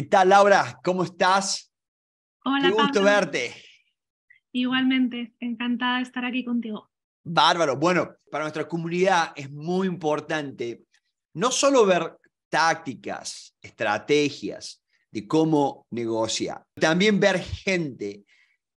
¿Qué tal, Laura? ¿Cómo estás? Hola. Qué gusto verte. Igualmente, encantada de estar aquí contigo. Bárbaro. Bueno, para nuestra comunidad es muy importante no solo ver tácticas, estrategias de cómo negocia, también ver gente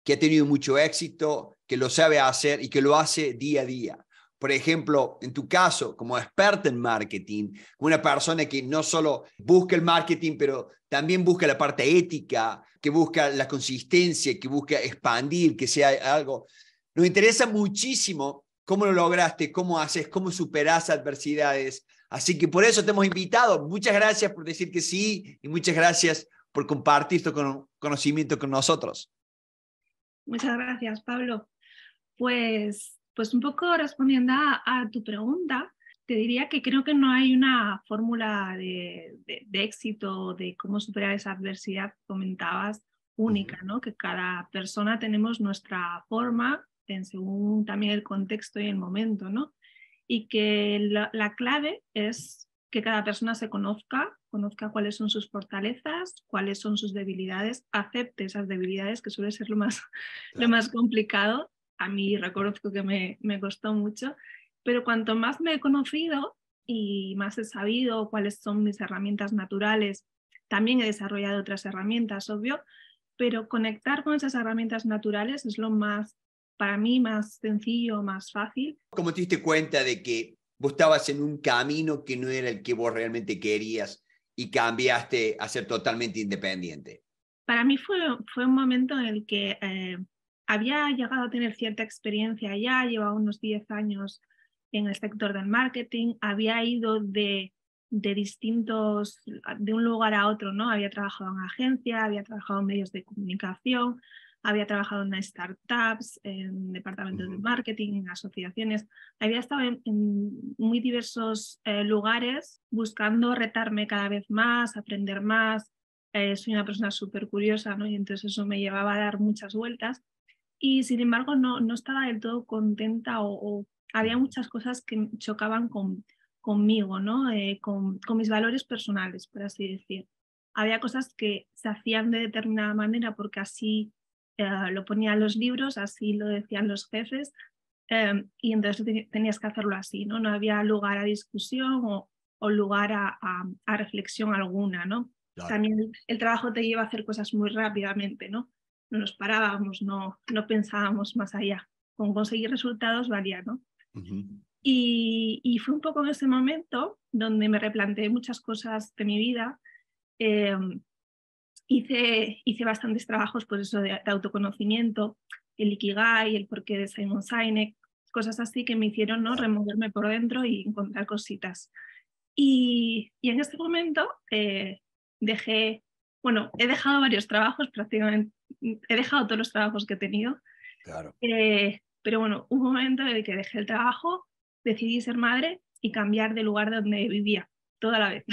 que ha tenido mucho éxito, que lo sabe hacer y que lo hace día a día por ejemplo, en tu caso, como experta en marketing, una persona que no solo busca el marketing, pero también busca la parte ética, que busca la consistencia, que busca expandir, que sea algo. Nos interesa muchísimo cómo lo lograste, cómo haces, cómo superas adversidades. Así que por eso te hemos invitado. Muchas gracias por decir que sí y muchas gracias por compartir tu conocimiento con nosotros. Muchas gracias, Pablo. Pues pues un poco respondiendo a, tu pregunta, te diría que creo que no hay una fórmula de, de, de éxito de cómo superar esa adversidad que comentabas única, Que cada persona tenemos nuestra forma en según también el contexto y el momento, ¿no? Y que la, clave es que cada persona se conozca, conozca cuáles son sus fortalezas, cuáles son sus debilidades, acepte esas debilidades, que suele ser lo más, lo más complicado, a mí reconozco que me, me costó mucho, pero cuanto más me he conocido y más he sabido cuáles son mis herramientas naturales, también he desarrollado otras herramientas, obvio, pero conectar con esas herramientas naturales es lo más, para mí, más sencillo, más fácil. ¿Cómo te diste cuenta de que vos estabas en un camino que no era el que vos realmente querías y cambiaste a ser totalmente independiente? Para mí fue, fue un momento en el que eh, había llegado a tener cierta experiencia ya, llevaba unos 10 años en el sector del marketing, había ido de, distintos, de un lugar a otro, ¿no? Había trabajado en agencia, había trabajado en medios de comunicación, había trabajado en startups, en departamentos de marketing, en asociaciones, había estado en, muy diversos eh, lugares buscando retarme cada vez más, aprender más. Eh, soy una persona súper curiosa, ¿no? Y entonces eso me llevaba a dar muchas vueltas y sin embargo no, no estaba del todo contenta o, había muchas cosas que chocaban con, conmigo, ¿no? Eh, con, con, mis valores personales, por así decir. Había cosas que se hacían de determinada manera porque así eh, lo ponían los libros, así lo decían los jefes eh, y entonces tenías que hacerlo así, ¿no? No había lugar a discusión o, lugar a, reflexión alguna, ¿no? También el trabajo te lleva a hacer cosas muy rápidamente, ¿no? no nos parábamos, no, no pensábamos más allá. Con conseguir resultados valía, ¿no? y, fue un poco en ese momento donde me replanteé muchas cosas de mi vida. Em, hice, hice bastantes trabajos, por pues eso, de, autoconocimiento, el Ikigai, el porqué de Simon Sinek, cosas así que me hicieron ¿no? removerme por dentro y encontrar cositas. Y, en ese momento eh, dejé, bueno, he dejado varios trabajos, prácticamente he dejado todos los trabajos que he tenido. Claro. Eh, pero bueno, un momento en que dejé el trabajo, decidí ser madre y cambiar de lugar donde vivía, toda la vez.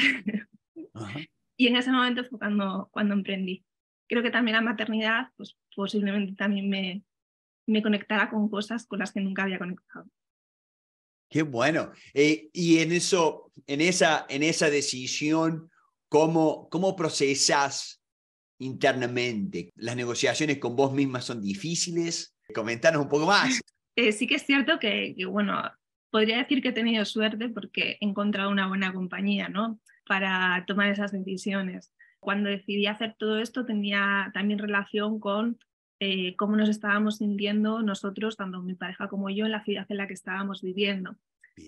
Y en ese momento fue cuando, cuando emprendí. Creo que también la maternidad, pues posiblemente también me, me conectara con cosas con las que nunca había conectado. Qué bueno. Eh, y en eso, en esa, en esa decisión, ¿cómo, cómo procesas internamente? ¿Las negociaciones con vos mismas son difíciles? Comentanos un poco más. Eh, sí que es cierto que, bueno, podría decir que he tenido suerte porque he encontrado una buena compañía, ¿no? Para tomar esas decisiones. Cuando decidí hacer todo esto tenía también relación con eh, cómo nos estábamos sintiendo nosotros, tanto mi pareja como yo, en la ciudad en la que estábamos viviendo.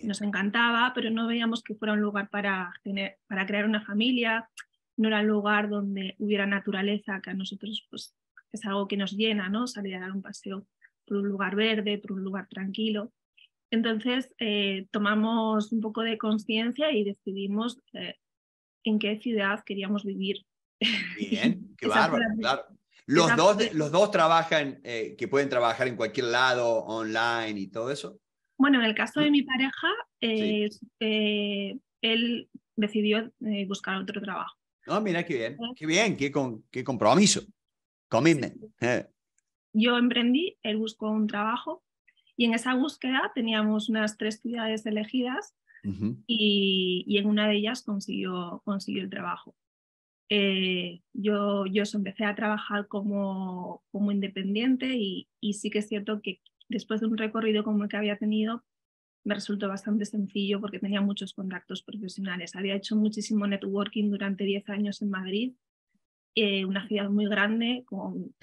Nos encantaba, pero no veíamos que fuera un lugar para, tener, para crear una familia, no era el lugar donde hubiera naturaleza, que a nosotros pues, es algo que nos llena, ¿no? Salir a dar un paseo por un lugar verde, por un lugar tranquilo. Entonces eh, tomamos un poco de conciencia y decidimos eh, en qué ciudad queríamos vivir. Bien, qué bárbaro, claro. Los dos, los dos trabajan, eh, que pueden trabajar en cualquier lado, online y todo eso. Bueno, en el caso de mi pareja, él decidió buscar otro trabajo. No, mira, qué bien, qué bien, qué, con, qué compromiso, commitment. Eh. Yo emprendí, él buscó un trabajo y en esa búsqueda teníamos unas tres ciudades elegidas y, y, en una de ellas consiguió, consiguió el trabajo. Eh, yo, yo empecé a trabajar como, como independiente y, y, sí que es cierto que después de un recorrido como el que había tenido, me resultó bastante sencillo porque tenía muchos contactos profesionales. Había hecho muchísimo networking durante 10 años en Madrid, eh, una ciudad muy grande con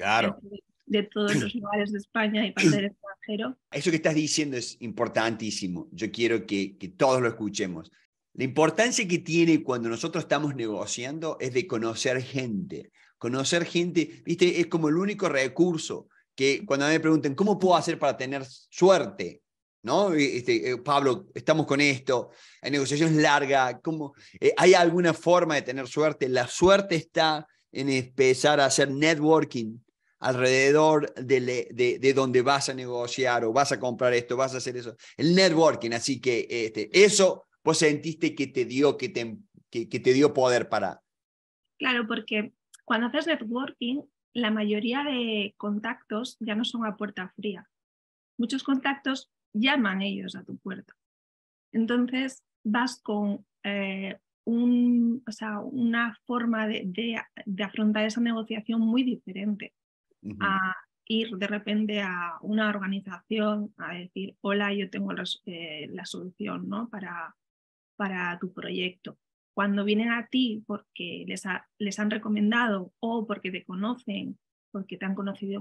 de, todos los lugares de España y parte del extranjero. Eso que estás diciendo es importantísimo. Yo quiero que, que todos lo escuchemos. La importancia que tiene cuando nosotros estamos negociando es de conocer gente. Conocer gente, viste, es como el único recurso que cuando me pregunten ¿cómo puedo hacer para tener suerte? ¿no? Este, eh, Pablo, estamos con esto, la negociación es larga, ¿cómo? Eh, ¿hay alguna forma de tener suerte? La suerte está en empezar a hacer networking alrededor de, donde vas a negociar o vas a comprar esto, vas a hacer eso. El networking, así que este, eso vos sentiste que te dio, que, que te dio poder para. Claro, porque cuando haces networking, la mayoría de contactos ya no son a puerta fría. Muchos contactos llaman ellos a tu puerta. Entonces vas con eh, una forma de, afrontar esa negociación muy diferente a ir de repente a una organización a decir, hola, yo tengo eh, la, solución ¿no? para, para tu proyecto. Cuando vienen a ti porque les, les han recomendado o porque te conocen porque te han conocido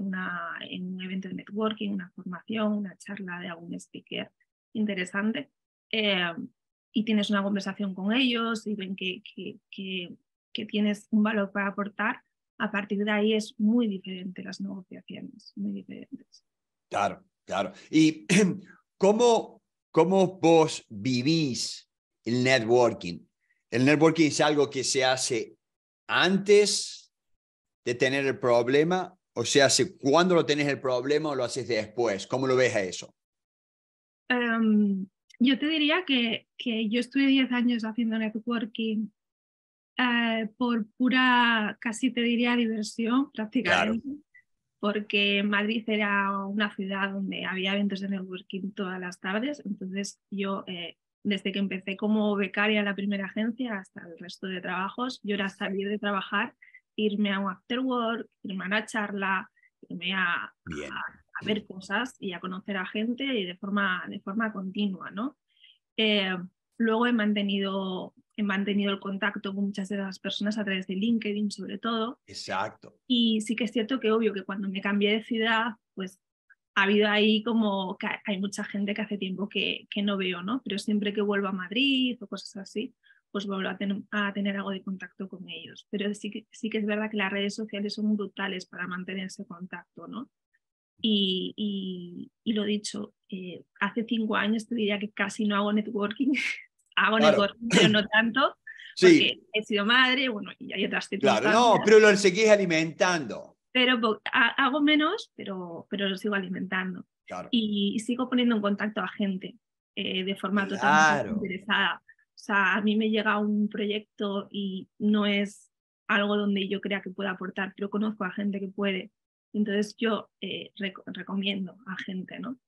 en un evento de networking, una formación, una charla de algún speaker interesante, eh, y tienes una conversación con ellos y ven que, que, que, que, tienes un valor para aportar, a partir de ahí es muy diferente las negociaciones, muy diferentes. Claro, claro. ¿Y cómo, cómo vos vivís el networking? ¿El networking es algo que se hace antes de tener el problema? O sea, si cuando lo tenés el problema o lo haces después, ¿cómo lo ves a eso? yo te diría que, que yo estuve 10 años haciendo networking eh, por pura, casi te diría, diversión prácticamente. Porque Madrid era una ciudad donde había eventos de networking todas las tardes. Entonces yo eh, desde que empecé como becaria en la primera agencia hasta el resto de trabajos, yo era salir de trabajar irme a un after work, irme a una charla, irme a, ver cosas y a conocer a gente y de forma, de forma continua, ¿no? Eh, luego he mantenido, he mantenido el contacto con muchas de las personas a través de LinkedIn, sobre todo. Exacto. Y sí que es cierto que, obvio, que cuando me cambié de ciudad, pues ha habido ahí como que hay mucha gente que hace tiempo que, que no veo, ¿no? Pero siempre que vuelvo a Madrid o cosas así, pues vuelvo a, a tener algo de contacto con ellos. Pero sí que, sí que es verdad que las redes sociales son brutales para mantener ese contacto, ¿no? Y, y, y lo dicho, eh, hace cinco años te diría que casi no hago networking, hago networking, pero no tanto, sí. porque he sido madre, bueno, y hay otras circunstancias. Claro, no, pero lo seguís alimentando. Pero hago menos, pero, pero lo sigo alimentando. Claro. Y, sigo poniendo en contacto a gente eh, de forma totalmente interesada o sea, a mí me llega un proyecto y no es algo donde yo crea que pueda aportar, pero conozco a gente que puede. Entonces yo eh, recomiendo a gente, ¿no?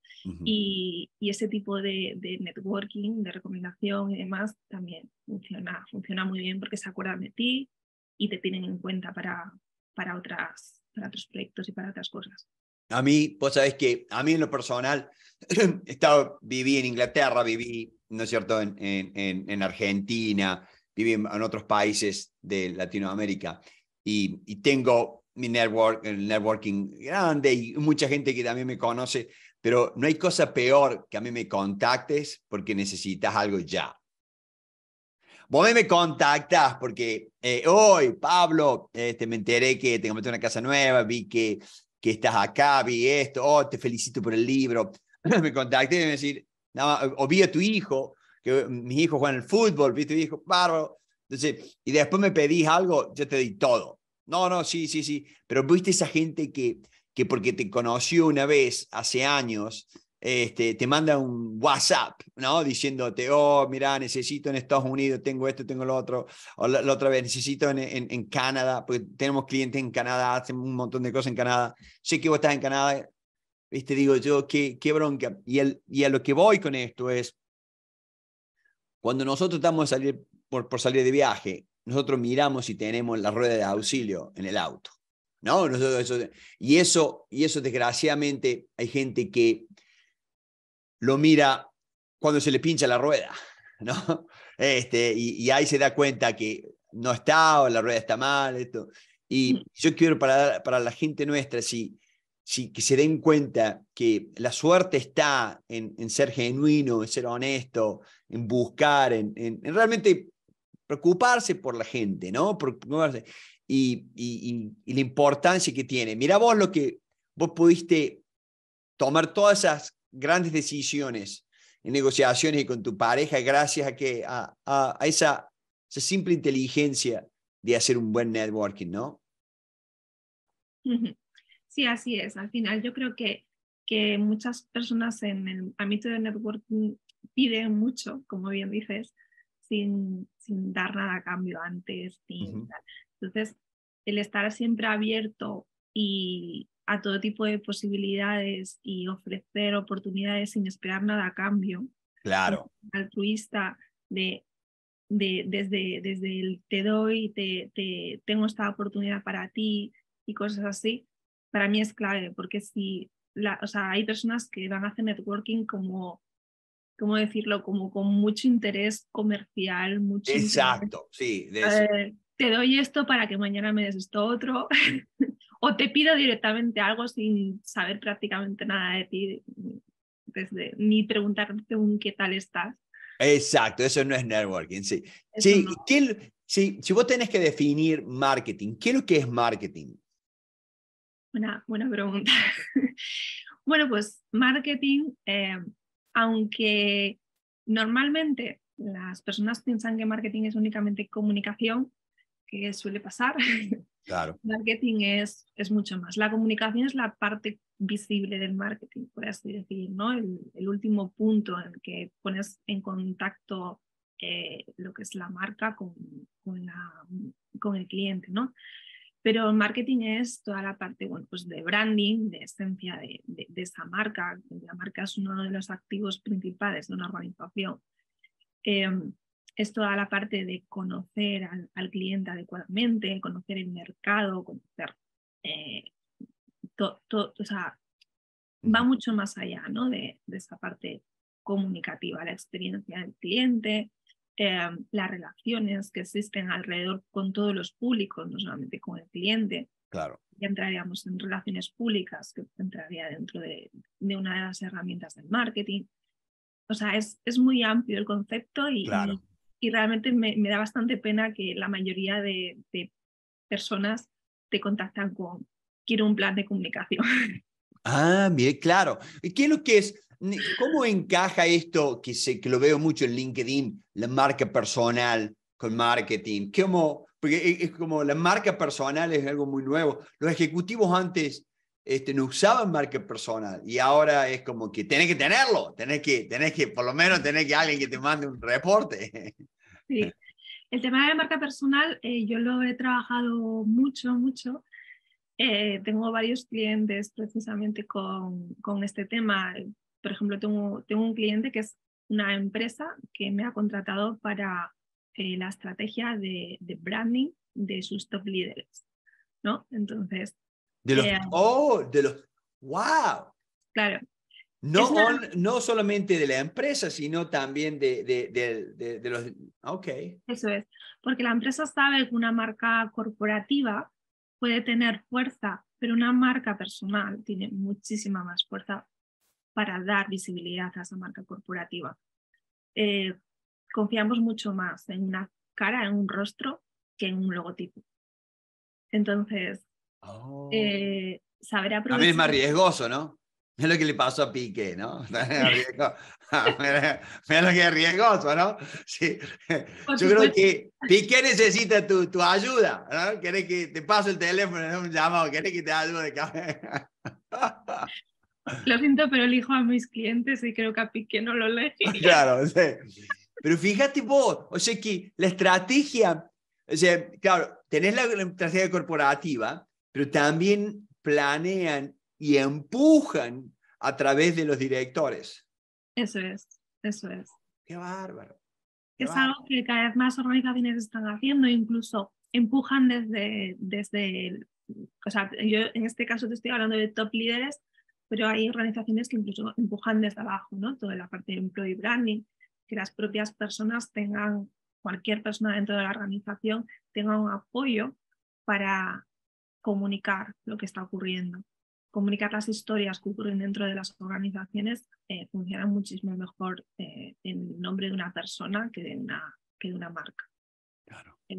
y, y, ese tipo de, networking, de recomendación y demás también funciona, funciona muy bien porque se acuerdan de ti y te tienen en cuenta para, para, otras, para otros proyectos y para otras cosas. A mí, pues, sabés que a mí en lo personal, estado, viví en Inglaterra, viví ¿no es cierto?, en, en, en Argentina, viví en, otros países de Latinoamérica y, tengo mi network, el networking grande y mucha gente que también me conoce, pero no hay cosa peor que a mí me contactes porque necesitas algo ya. Vos me contactas porque eh, hoy, Pablo, este, me enteré que te compraste una casa nueva, vi que, que estás acá, vi esto, oh, te felicito por el libro. me contacté y me decís, o vi a tu hijo, que mm, mis hijos juegan el fútbol, viste tu hijo, bárbaro. Entonces, y después me pedís algo, yo te di todo. No, no, sí, sí, sí. Pero viste esa gente que, que porque te conoció una vez hace años, este, te manda un WhatsApp, ¿no? Diciéndote, oh, mira, necesito en Estados Unidos, tengo esto, tengo lo otro, o la, otra vez, necesito en, en, en, Canadá, porque tenemos clientes en Canadá, hacen un montón de cosas en Canadá, sé que vos estás en Canadá, Viste, digo yo, qué, qué bronca. Y, el, y a lo que voy con esto es, cuando nosotros estamos salir, por, por salir de viaje, nosotros miramos si tenemos la rueda de auxilio en el auto. ¿no? Nosotros, eso, y, eso, y eso, desgraciadamente, hay gente que lo mira cuando se le pincha la rueda, ¿no? Este, y, ahí se da cuenta que no está o la rueda está mal, esto. Y mm. yo quiero para, para la gente nuestra, si, que se den cuenta que la suerte está en, en ser genuino, en ser honesto, en buscar, en, en, realmente preocuparse por la gente, ¿no? Y, y, la importancia que tiene. Mira vos lo que vos pudiste tomar todas esas grandes decisiones en negociaciones y con tu pareja gracias a, que, a, a, esa, esa simple inteligencia de hacer un buen networking, ¿no? Sí, así es. Al final yo creo que, que muchas personas en el ámbito de networking piden mucho, como bien dices, sin, sin dar nada a cambio antes. Entonces, el estar siempre abierto y a todo tipo de posibilidades y ofrecer oportunidades sin esperar nada a cambio. Claro. Altruista de, de desde, desde el te doy, te, tengo esta oportunidad para ti y cosas así, para mí es clave, porque si la, o sea, hay personas que van a hacer networking como, ¿cómo decirlo? Como con mucho interés comercial, mucho. Exacto, sí. Eh, te doy esto para que mañana me des esto otro. o te pido directamente algo sin saber prácticamente nada de ti, desde, ni preguntarte un qué tal estás. Exacto, eso no es networking, sí. sí, si vos tenés que definir marketing, ¿qué lo que es marketing? Buena, pregunta. bueno, pues marketing, eh, aunque normalmente las personas piensan que marketing es únicamente comunicación, que suele pasar. Claro. Marketing es, es mucho más. La comunicación es la parte visible del marketing, por así decir, ¿no? El, último punto en el que pones en contacto eh, lo que es la marca con, con el cliente, ¿no? Pero marketing es toda la parte pues de branding, de esencia de, esa marca. La marca es uno de los activos principales de una organización. Em, es toda la parte de conocer al, cliente adecuadamente, conocer el mercado, conocer eh, todo, o sea, va mucho más allá de, de esa parte comunicativa, la experiencia del cliente, Em, las relaciones que existen alrededor con todos los públicos, no solamente con el cliente. Claro. Ya entraríamos en relaciones públicas, que entraría dentro de, una de las herramientas del marketing. O sea, es, es muy amplio el concepto y, y, realmente me, da bastante pena que la mayoría de, de personas te contactan con quiero un plan de comunicación. Ah, bien, claro. ¿Y qué es lo que es? ¿Cómo encaja esto que, se, que lo veo mucho en LinkedIn, la marca personal con marketing? ¿Cómo, porque e, es como la marca personal es algo muy nuevo. Los ejecutivos antes este, no usaban marca personal y ahora es como que tenés que tenerlo, tenés que, tenés que por lo menos tenés que alguien que te mande un reporte. Sí, el tema de la marca personal eh, yo lo he trabajado mucho, mucho. Eh, tengo varios clientes precisamente con, con este tema por ejemplo, tengo, tengo un cliente que es una empresa que me ha contratado para eh, la estrategia de, branding de sus top líderes, ¿no? Entonces... Eh, ¡Oh! De los... ¡Wow! Claro. No, no solamente de la empresa, sino también de, de, de, los... Ok. Eso es, porque la empresa sabe que una marca corporativa puede tener fuerza, pero una marca personal tiene muchísima más fuerza para dar visibilidad a esa marca corporativa. Eh, confiamos mucho más en una cara, en un rostro, que en un logotipo. Entonces, oh. eh, saber aprovechar... También es más riesgoso, ¿no? Es lo que le pasó a Piqué, ¿no? Mira lo que es riesgoso, ¿no? Sí. Yo creo que Piqué necesita tu, ayuda, ¿no? ¿Querés que te paso el teléfono en un llamado? ¿Querés que te ayude? Lo siento, pero elijo a mis clientes y creo que a Piqué no lo leí. Claro, sí. Pero fíjate vos, o sea que la estrategia, o sea, claro, tenés la, estrategia corporativa, pero también planean y empujan a través de los directores. Eso es, eso es. Qué bárbaro. es algo que cada vez más organizaciones están haciendo, incluso empujan desde, desde el, o sea, yo en este caso te estoy hablando de top líderes, pero hay organizaciones que incluso empujan desde abajo, ¿no? Toda la parte de employee branding, que las propias personas tengan, cualquier persona dentro de la organización tenga un apoyo para comunicar lo que está ocurriendo. Comunicar las historias que ocurren dentro de las organizaciones funcionan eh, funciona muchísimo mejor eh, en nombre de una persona que de una, que de una marca. Claro. Eh,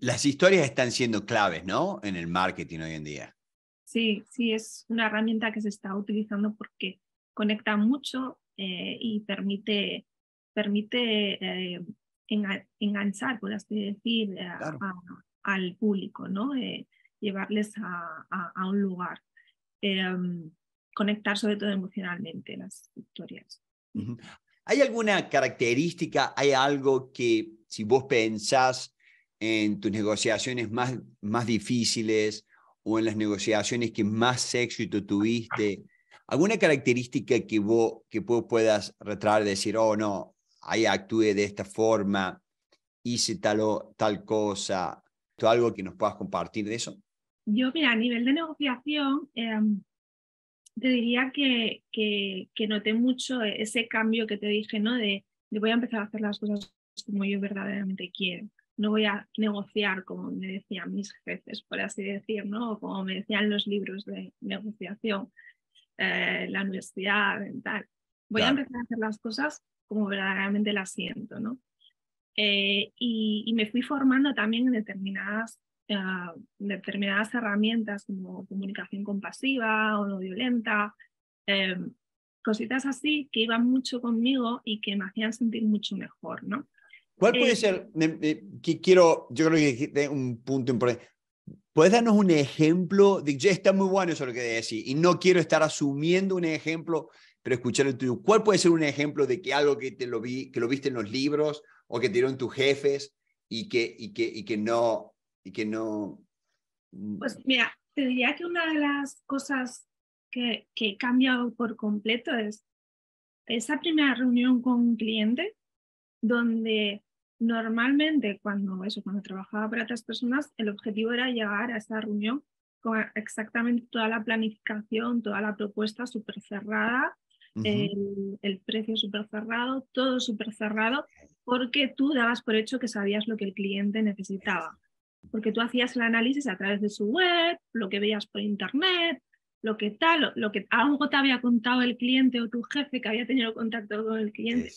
las historias están siendo claves, ¿no? En el marketing hoy en día. Sí, sí, es una herramienta que se está utilizando porque conecta mucho eh, y permite, eh, enganchar, por así decir, eh, al público, ¿no? llevarles a, un lugar. Em, conectar sobre todo emocionalmente las historias. ¿Hay alguna característica, hay algo que si vos pensás en tus negociaciones más difíciles o en las negociaciones que más éxito tuviste? ¿Alguna característica que vos, que vos puedas retraer, decir, oh no, ahí actúe de esta forma, hice tal, tal cosa? ¿Tú algo que nos puedas compartir de eso? Yo, mira, a nivel de negociación, em, te diría que, que, noté mucho ese cambio que te dije, ¿no? De, de voy a empezar a hacer las cosas como yo verdaderamente quiero no voy a negociar como me decían mis jefes, por así decir, ¿no? o como me decían los libros de negociación, eh, la universidad, tal. Voy a empezar a hacer las cosas como verdaderamente las siento. ¿no? Eh, y, me fui formando también en determinadas, ah, determinadas herramientas como comunicación compasiva o no violenta. Em, cositas así que iban mucho conmigo y que me hacían sentir mucho mejor, ¿no? ¿Cuál puede ser? que quiero, yo creo que es un punto importante. ¿Puedes darnos un ejemplo? De, está muy bueno eso lo que decís, y no quiero estar asumiendo un ejemplo, pero escuchar el tuyo. ¿Cuál puede ser un ejemplo de que algo que, te lo, vi, que lo viste en los libros o que te dieron tus jefes y que, y que, y que no... Y que no... Pues mira, te diría que una de las cosas que, que he cambiado por completo es esa primera reunión con un cliente donde Normalmente, cuando, eso, cuando trabajaba para otras personas, el objetivo era llegar a esa reunión con exactamente toda la planificación, toda la propuesta súper cerrada, el, precio súper cerrado, todo súper cerrado, porque tú dabas por hecho que sabías lo que el cliente necesitaba. Porque tú hacías el análisis a través de su web, lo que veías por internet, lo que tal, lo, lo que algo te había contado el cliente o tu jefe que había tenido contacto con el cliente.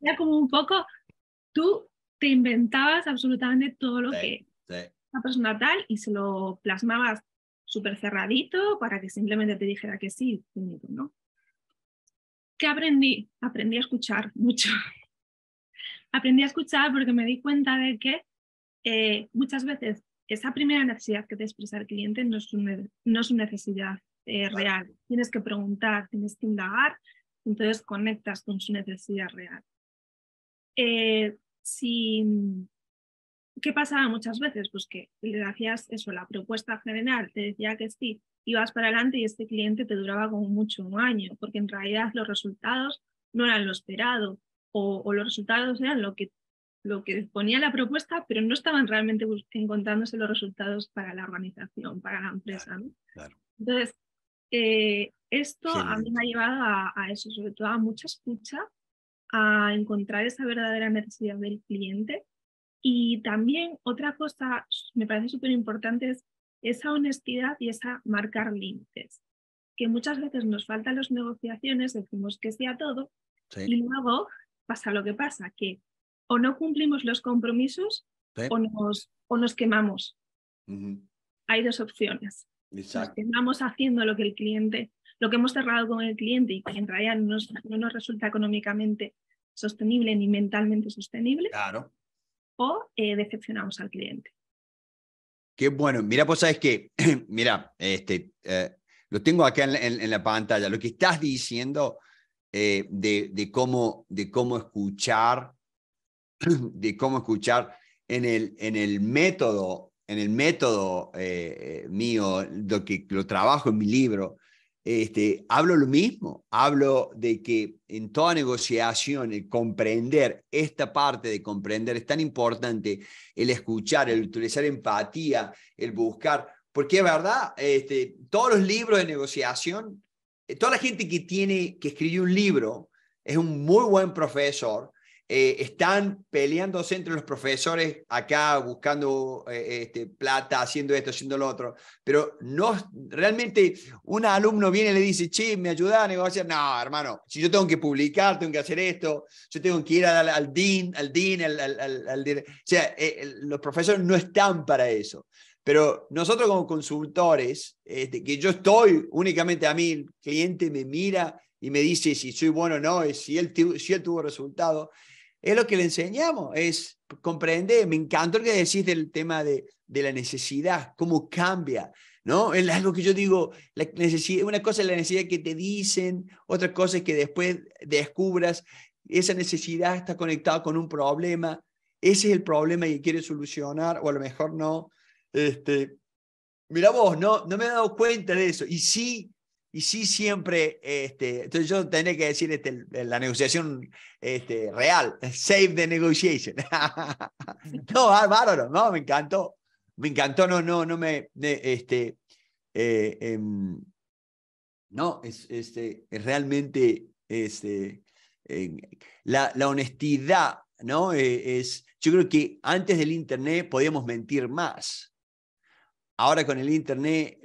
Era como un poco tú te inventabas absolutamente todo lo que una la persona tal y se lo plasmabas súper cerradito para que simplemente te dijera que sí, ¿no? ¿Qué aprendí? Aprendí a escuchar mucho. aprendí a escuchar porque me di cuenta de que eh, muchas veces esa primera necesidad que te expresa el cliente no es una no es necesidad eh, real. Tienes que preguntar, tienes que indagar, entonces conectas con su necesidad real. Eh, ¿qué pasaba muchas veces? Pues que le hacías eso, la propuesta general, te decía que sí, ibas para adelante y este cliente te duraba como mucho un año, porque en realidad los resultados no eran lo esperado o, los resultados eran lo que, lo que ponía la propuesta, pero no estaban realmente encontrándose los resultados para la organización, para la empresa. Entonces, eh, esto a mí me ha llevado a, a, eso, sobre todo a mucha escucha a encontrar esa verdadera necesidad del cliente. Y también otra cosa, me parece súper importante, es esa honestidad y esa marcar límites, que muchas veces nos faltan las negociaciones, decimos que sea todo, y luego pasa lo que pasa, que o no cumplimos los compromisos o, nos, o nos quemamos. Hay dos opciones. Exacto. quemamos haciendo lo que el cliente lo que hemos cerrado con el cliente y que en realidad no nos, no nos resulta económicamente sostenible ni mentalmente sostenible. Claro. O eh, decepcionamos al cliente. Qué bueno. Mira, pues sabes que, mira, este, eh, lo tengo acá en, la pantalla. Lo que estás diciendo eh, de, de, cómo, de cómo escuchar, de cómo escuchar en el, en el método, en el método mío, lo que lo trabajo en mi libro, este, hablo lo mismo, hablo de que en toda negociación el comprender esta parte de comprender es tan importante, el escuchar, el utilizar empatía, el buscar, porque es verdad, este, todos los libros de negociación, eh, toda la gente que tiene que escribir un libro es un muy buen profesor, eh, están peleándose entre los profesores acá, buscando eh, este, plata, haciendo esto, haciendo lo otro, pero no, realmente un alumno viene y le dice, che, ¿me ayuda a negociar? No, hermano, si yo tengo que publicar, tengo que hacer esto, yo tengo que ir al, al DIN, al DIN, al, al DIN. O sea, eh, los profesores no están para eso. Pero nosotros como consultores, este, que yo estoy únicamente a mí, el cliente me mira y me dice si soy bueno o no, si él, si él tuvo resultado. Es lo que le enseñamos, es comprende, me encanta lo que decís del tema de, de la necesidad, cómo cambia, ¿no? Es algo que yo digo, una cosa es la necesidad que te dicen, otra cosa es que después descubras, esa necesidad está conectada con un problema, ese es el problema que quieres solucionar, o a lo mejor no. Este, mira vos, no, no me he dado cuenta de eso. Y sí, y sí siempre, este, entonces yo tendré que decir este, la negociación este, real, save the negotiation. no, bárbaro, no, me encantó, me encantó, no, no, no me, este, eh, em, no, es, este, realmente, este, la, honestidad, ¿no? E, es, yo creo que antes del Internet podíamos mentir más. Ahora con el Internet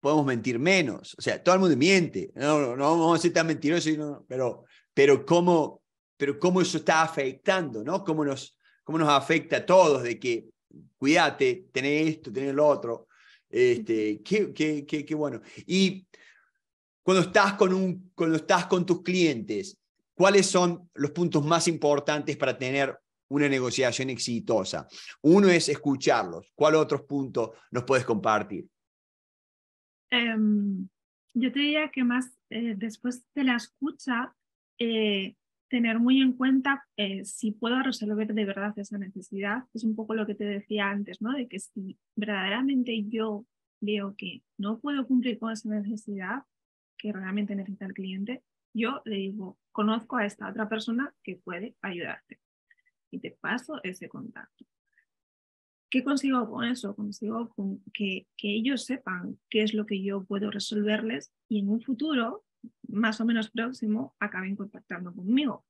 podemos mentir menos. O sea, todo el mundo miente. No, no, vamos a ser tan mentirosos, pero, pero, cómo, pero cómo eso está afectando, ¿no? Cómo nos, cómo nos afecta a todos de que cuídate, tenés esto, tenés lo otro. Este, qué, qué, qué, bueno. Y cuando estás con, un, cuando estás con tus clientes, ¿cuáles son los puntos más importantes para tener una negociación exitosa? Uno es escucharlos. ¿Cuál otro punto nos puedes compartir? Em, yo te diría que más eh, después de la escucha, eh, tener muy en cuenta eh, si puedo resolver de verdad esa necesidad. Es un poco lo que te decía antes, ¿no? De que si verdaderamente yo veo que no puedo cumplir con esa necesidad que realmente necesita el cliente, yo le digo, conozco a esta otra persona que puede ayudarte. Y te paso ese contacto. ¿Qué consigo con eso? Consigo con que, ellos sepan qué es lo que yo puedo resolverles y en un futuro, más o menos próximo, acaben contactando conmigo.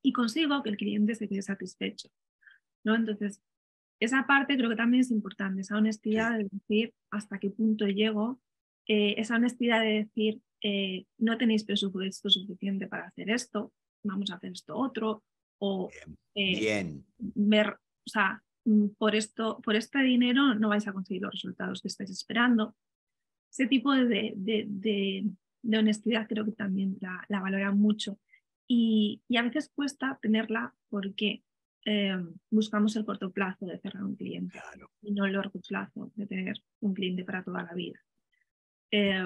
Y consigo que el cliente se quede satisfecho. ¿no? Entonces, esa parte creo que también es importante, esa honestidad de decir hasta qué punto llego, eh, esa honestidad de decir eh, no tenéis presupuesto suficiente para hacer esto, vamos a hacer esto otro, o Bien. Eh, ver, o sea, Mm, por, esto, por este dinero no vais a conseguir los resultados que estáis esperando. Ese tipo de, de, de, honestidad creo que también la, valora mucho y, y, a veces cuesta tenerla porque eh, buscamos el corto plazo de cerrar un cliente y no el largo plazo de tener un cliente para toda la vida. Eh,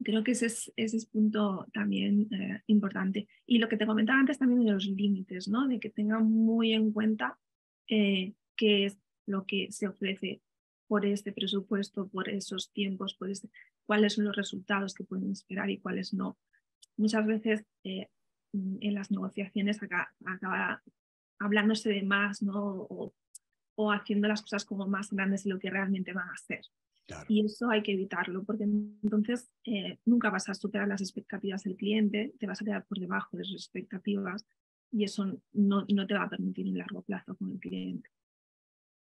creo que ese es, ese es punto también eh, importante. Y lo que te comentaba antes también de los límites, ¿no? de que tengan muy en cuenta eh, qué es lo que se ofrece por este presupuesto, por esos tiempos, este, cuáles son los resultados que pueden esperar y cuáles no. Muchas veces eh, mm, en las negociaciones acaba hablándose de más ¿no? o, haciendo las cosas como más grandes de lo que realmente van a hacer. Y eso hay que evitarlo, porque entonces eh, nunca vas a superar las expectativas del cliente, te vas a quedar por debajo de sus expectativas y eso no, no te va a permitir un largo plazo con el cliente.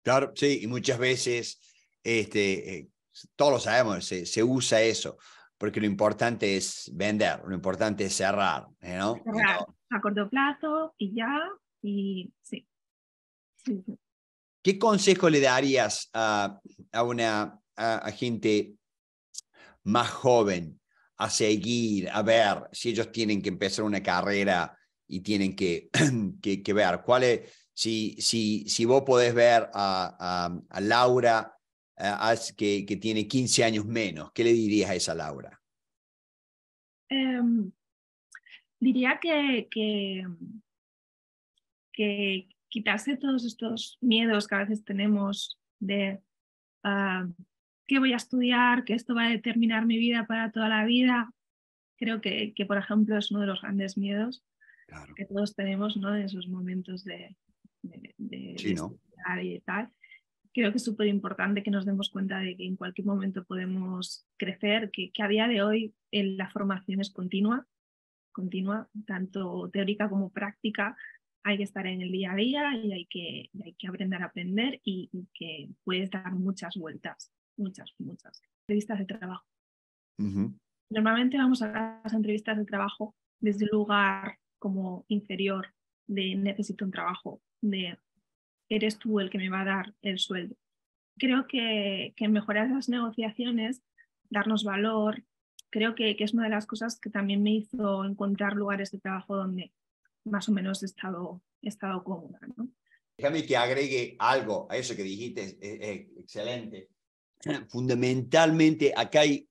Claro, sí, y muchas veces, este, eh, todos lo sabemos, se, se, usa eso, porque lo importante es vender, lo importante es cerrar, eh, ¿no? Cerrar a corto plazo y ya, y sí. ¿Qué consejo le darías a, a una a, gente más joven a seguir, a ver si ellos tienen que empezar una carrera y tienen que, ver cuál es, si, vos podés ver a, Laura que, tiene 15 años menos, ¿qué le dirías a esa Laura? Em, diría que, que, que quitarse todos estos miedos que a veces tenemos de ah, qué voy a estudiar, que esto va a determinar mi vida para toda la vida. Creo que por ejemplo, es uno de los grandes miedos que todos tenemos, ¿no? De esos momentos de, de, sí, ¿no? y tal. Creo que es súper importante que nos demos cuenta de que en cualquier momento podemos crecer, que, que a día de hoy eh, la formación es continua, continua, tanto teórica como práctica. Hay que estar en el día a día y hay que, hay que aprender a aprender y, que puedes dar muchas vueltas, muchas, muchas entrevistas de trabajo. Normalmente vamos a las entrevistas de trabajo desde un lugar como inferior, de necesito un trabajo, de eres tú el que me va a dar el sueldo. Creo que, que mejorar las negociaciones, darnos valor, creo que, es una de las cosas que también me hizo encontrar lugares de trabajo donde más o menos he estado, estado cómoda. Déjame que agregue algo a eso que dijiste, excelente. Fundamentalmente, acá hay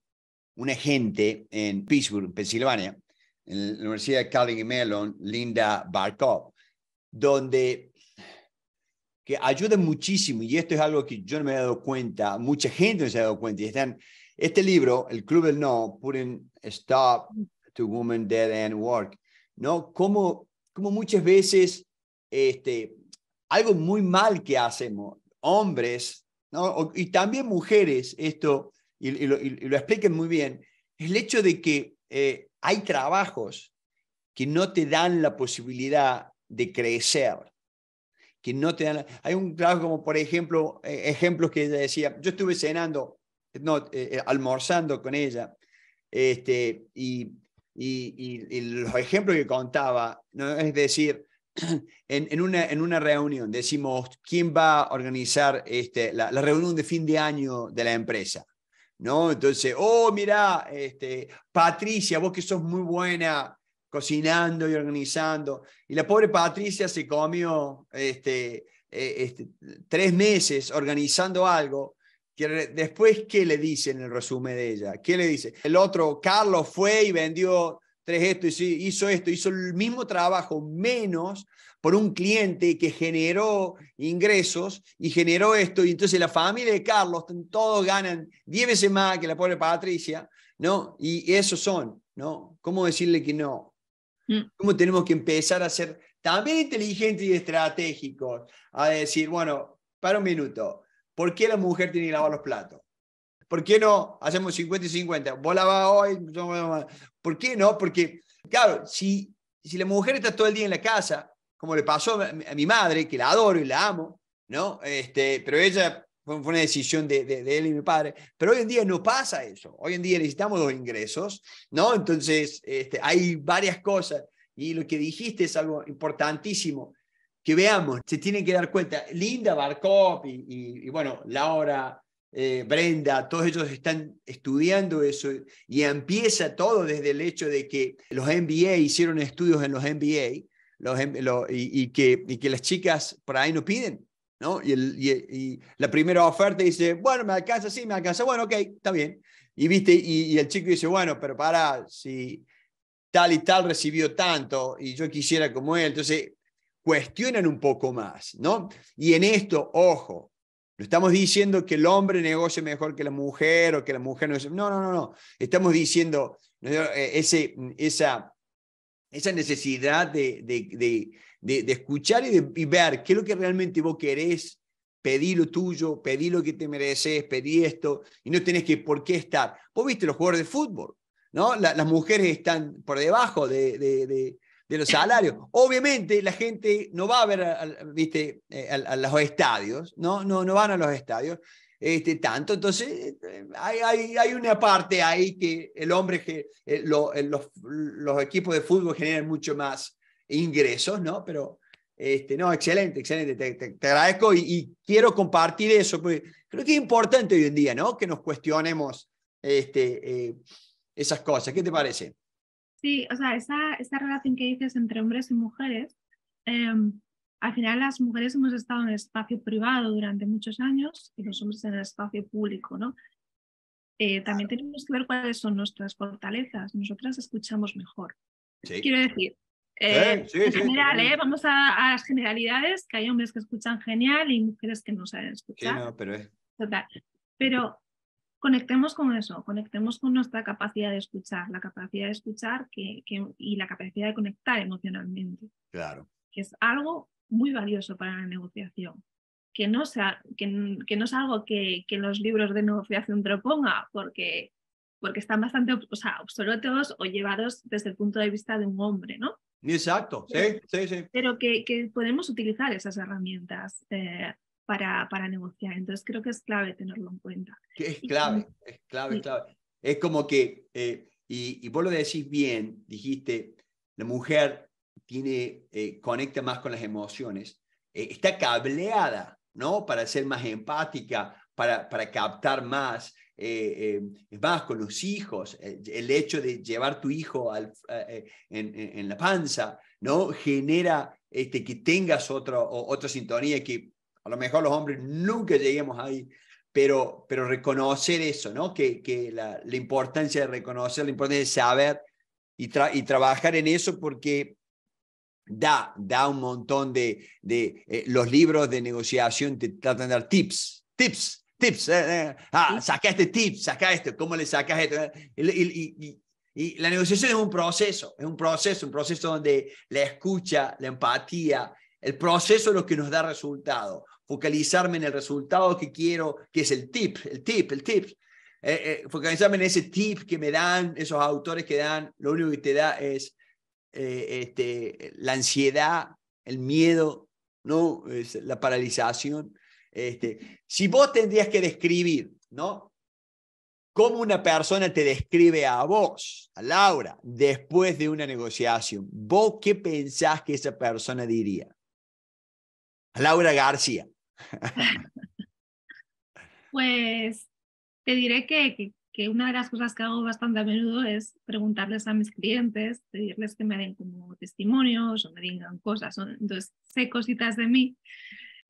una gente en Pittsburgh, Pensilvania, en la Universidad de Carnegie Mellon, Linda Barkov, donde que ayuda muchísimo, y esto es algo que yo no me he dado cuenta, mucha gente no se ha dado cuenta, y están, este libro, El Club del No, Putting Stop to Women Dead and Work, ¿no? Como, como muchas veces, este, algo muy mal que hacemos, hombres, ¿no? y también mujeres, esto, y, lo, expliquen muy bien, es el hecho de que eh, hay trabajos que no te dan la posibilidad de crecer, que no te Hay un trabajo como, por ejemplo, eh, ejemplos que ella decía, yo estuve cenando, no, eh, eh, almorzando con ella, este, y, y, los ejemplos que contaba, ¿no? es decir, en, una, en una reunión decimos, ¿quién va a organizar este, la reunión de fin de año de la empresa? ¿no? Entonces, oh, mira, este, Patricia, vos que sos muy buena cocinando y organizando. Y la pobre Patricia se comió este, eh, este, tres meses organizando algo. Que después, ¿qué le dicen en el resumen de ella? ¿Qué le dice? El otro, Carlos, fue y vendió tres esto, hizo esto, hizo el mismo trabajo, menos, por un cliente que generó ingresos y generó esto. Y entonces la familia de Carlos, todos ganan 10 veces más que la pobre Patricia, ¿no? Y esos son, ¿no? ¿Cómo decirle que no? Mm. ¿Cómo tenemos que empezar a ser también inteligentes y estratégicos? A decir, bueno, para un minuto, ¿por qué la mujer tiene que lavar los platos? ¿Por qué no hacemos 50 y 50? Vos va hoy, ¿Por qué no? Porque, claro, si, si la mujer está todo el día en la casa, como le pasó a mi madre, que la adoro y la amo, ¿no? Este, pero ella fue una decisión de, él y mi padre. Pero hoy en día no pasa eso. Hoy en día necesitamos los ingresos, ¿no? Entonces, este, hay varias cosas. Y lo que dijiste es algo importantísimo. Que veamos, se tienen que dar cuenta. Linda Barkov y, bueno, Laura, eh, Brenda, todos ellos están estudiando eso y empieza todo desde el hecho de que los MBA hicieron estudios en los MBA Em, y, que, y que las chicas por ahí no piden. ¿no? Y, el, y, la primera oferta dice, bueno, me alcanza, sí, me alcanza, bueno, ok, está bien. Y, viste, y, el chico dice, bueno, pero para, si tal y tal recibió tanto y yo quisiera como él, entonces cuestionan un poco más, ¿no? Y en esto, ojo, no estamos diciendo que el hombre negocie mejor que la mujer o que la mujer no... No, no, no, no. Estamos diciendo e, ese, esa esa necesidad de, de, de, escuchar y, y, ver qué es lo que realmente vos querés, pedí lo tuyo, pedí lo que te mereces, pedí esto, y no tenés que por qué estar. Vos viste los jugadores de fútbol, ¿no? las mujeres están por debajo de, los salarios. Obviamente la gente no va a ver, a, viste, eh, a, los estadios, ¿no? No, no van a los estadios. Este, tanto. Entonces, eh, hay, hay, una parte ahí que el hombre, que, eh, eh, los, equipos de fútbol generan mucho más ingresos, ¿no? Pero, este, no, excelente, excelente, te, agradezco y, quiero compartir eso, porque creo que es importante hoy en día, ¿no? Que nos cuestionemos este, esas cosas. ¿Qué te parece? Sí, o sea, esa, esa relación que dices entre hombres y mujeres, em, al final las mujeres hemos estado en el espacio privado durante muchos años y los hombres en el espacio público, ¿no? Eh, también tenemos que ver cuáles son nuestras fortalezas. Nosotras escuchamos mejor. Quiero decir, eh, general, ¿eh? vamos a, a, las generalidades, que hay hombres que escuchan genial y mujeres que no saben escuchar. pero Total. Pero conectemos con eso, conectemos con nuestra capacidad de escuchar, la capacidad de escuchar que, que, y la capacidad de conectar emocionalmente. Claro. Que es algo muy valioso para la negociación, que no, sea, que, que no es algo que, que, los libros de negociación proponga, porque, porque están bastante o sea, obsoletos o llevados desde el punto de vista de un hombre, ¿no? Exacto, sí, sí, sí. Pero que, que podemos utilizar esas herramientas eh, para, para, negociar. Entonces creo que es clave tenerlo en cuenta. Que es clave, es clave, es clave. Es como que, eh, y, y vos lo decís bien, dijiste, la mujer tiene, eh, conecta más con las emociones, eh, está cableada, ¿no? Para ser más empática, para, para captar más, eh, vas eh, con los hijos, el hecho de llevar tu hijo al, en, la panza, ¿no? Genera este, que tengas otro, otra sintonía que a lo mejor los hombres nunca lleguemos ahí, pero, pero reconocer eso, ¿no? Que, que la, importancia de reconocer, la importancia de saber y, y trabajar en eso porque da, da un montón de, de eh, los libros de negociación te tratan de dar tips, tips, tips. Eh, eh, ah, saca este tip, saca esto, ¿cómo le sacas esto? Y, la negociación es un proceso, es un proceso, un proceso donde la escucha, la empatía, el proceso es lo que nos da resultado. Focalizarme en el resultado que quiero, que es el tip, el tip, el tip. focalizarme en ese tip que me dan esos autores que dan, lo único que te da es eh, este, la ansiedad, el miedo, ¿no? Es la paralización. Este, si vos tendrías que describir, ¿no? ¿Cómo una persona te describe a vos, a Laura, después de una negociación? ¿Vos qué pensás que esa persona diría? A Laura García. pues te diré que, que una de las cosas que hago bastante a menudo es preguntarles a mis clientes, pedirles que me den como testimonios o me digan cosas. Entonces, sé cositas de mí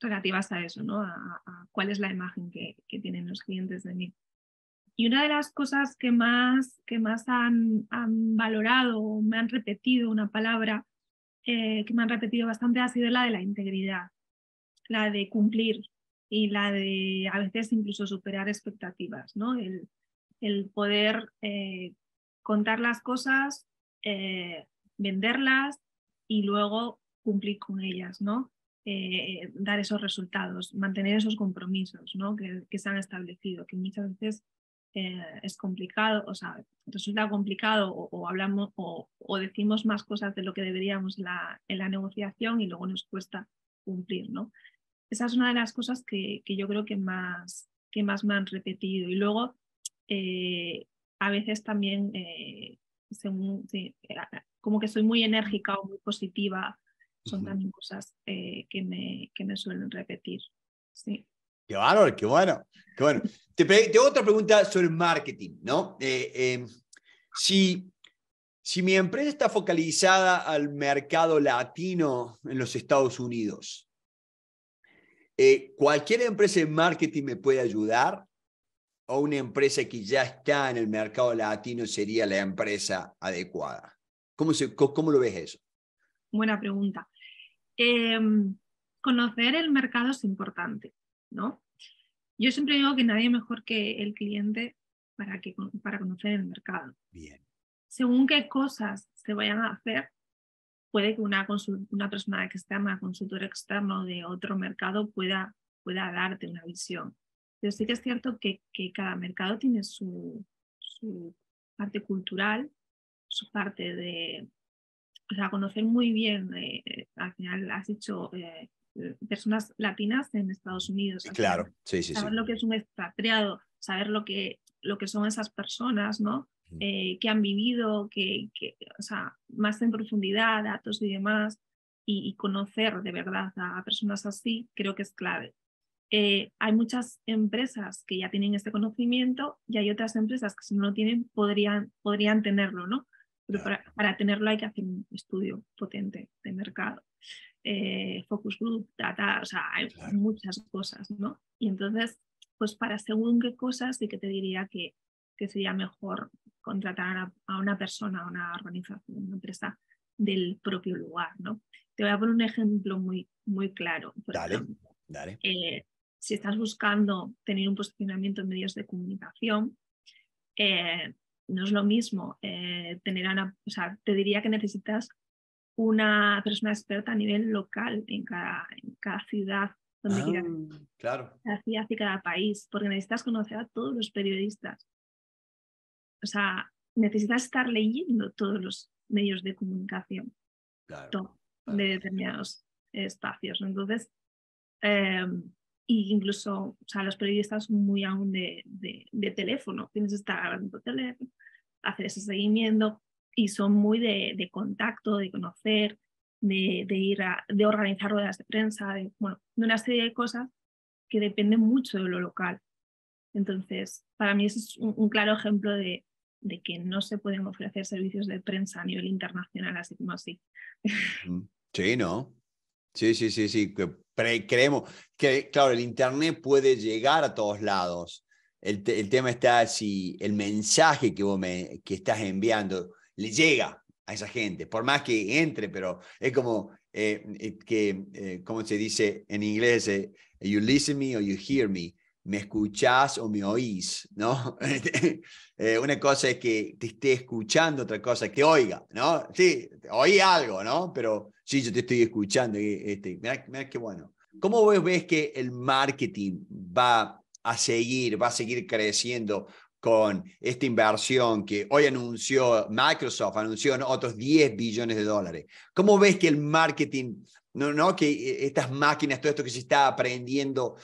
relativas a eso, ¿no? A, cuál es la imagen que, tienen los clientes de mí. Y una de las cosas que más, que más han, han valorado o me han repetido una palabra eh, que me han repetido bastante ha sido la de la integridad, la de cumplir y la de a veces incluso superar expectativas, ¿no? el poder eh, contar las cosas, eh, venderlas y luego cumplir con ellas, ¿no? Eh, dar esos resultados, mantener esos compromisos ¿no? que, se han establecido, que muchas veces es complicado, o sea, resulta complicado o, hablamos o, decimos más cosas de lo que deberíamos la, en la negociación y luego nos cuesta cumplir, ¿no? Esa es una de las cosas que, que yo creo que más, que más me han repetido. Y luego eh, a veces también, eh, como que soy muy enérgica o muy positiva, son también cosas eh, que, me, que me suelen repetir. Sí. Qué bárbaro, qué bueno. Qué bueno. te, tengo otra pregunta sobre marketing, ¿no? si si mi empresa está focalizada al mercado latino en los Estados Unidos, ¿cualquier empresa de marketing me puede ayudar? o una empresa que ya está en el mercado latino sería la empresa adecuada? ¿Cómo, lo ves eso? Buena pregunta. Em, conocer el mercado es importante, ¿no? Yo siempre digo que nadie mejor que el cliente para, que, para conocer el mercado. Bien. Según qué cosas se vayan a hacer, puede que una, una persona externa, consultor externo de otro mercado pueda, pueda darte una visión. Pero sí que es cierto que, cada mercado tiene su, parte cultural, su parte de, o conocer muy bien, eh, eh, al final has dicho, eh, personas latinas en Estados Unidos. Claro, sí, sí. Saber lo que es un expatriado, saber lo que, lo que son esas personas, ¿no? que han vivido, que, o sea, más en profundidad, datos y demás, y, conocer de verdad a, personas así, creo que es clave. Eh, hay muchas empresas que ya tienen este conocimiento y hay otras empresas que si no lo tienen podrían, podrían tenerlo, ¿no? Pero para, tenerlo hay que hacer un estudio potente de mercado. Eh, focus group, data, o sea, hay muchas cosas, ¿no? Y entonces, pues para según qué cosas sí que te diría que, que sería mejor contratar a, una persona, a una organización, una empresa del propio lugar, ¿no? Te voy a poner un ejemplo muy, muy claro. dale, dale. Eh, si estás buscando tener un posicionamiento en medios de comunicación, eh, no es lo mismo eh, tener una, o sea, te diría que necesitas una persona experta a nivel local en cada, ciudad donde ah, Claro. Cada ciudad y cada país, porque necesitas conocer a todos los periodistas. O sea, necesitas estar leyendo todos los medios de comunicación de determinados espacios. Entonces, em, incluso, o sea, los periodistas muy aún de, teléfono, tienes que estar de teléfono, hacer ese seguimiento y son muy de, contacto, de conocer, de, ir a, de organizar ruedas de prensa, de, bueno, de una serie de cosas que dependen mucho de lo local. Entonces, para mí es un, claro ejemplo de, que no se pueden ofrecer servicios de prensa a nivel internacional así como así. Sí, ¿no? Sí, sí, sí, sí, creemos que, claro, el Internet puede llegar a todos lados. El, tema está si el mensaje que vos me, que estás enviando le llega a esa gente, por más que entre, pero es como eh, eh, que, eh, cómo se dice en inglés, you listen me or you hear me me escuchás o me oís, ¿no? Eh, una cosa es que te esté escuchando, otra cosa es que oiga, ¿no? Sí, oí algo, ¿no? Pero sí, yo te estoy escuchando. este, qué bueno. ¿Cómo vos ves que el marketing va a seguir, va a seguir creciendo con esta inversión que hoy anunció Microsoft, anunció otros 10 billones de dólares? ¿Cómo ves que el marketing no, no, que eh, estas máquinas, todo esto que se está aprendiendo,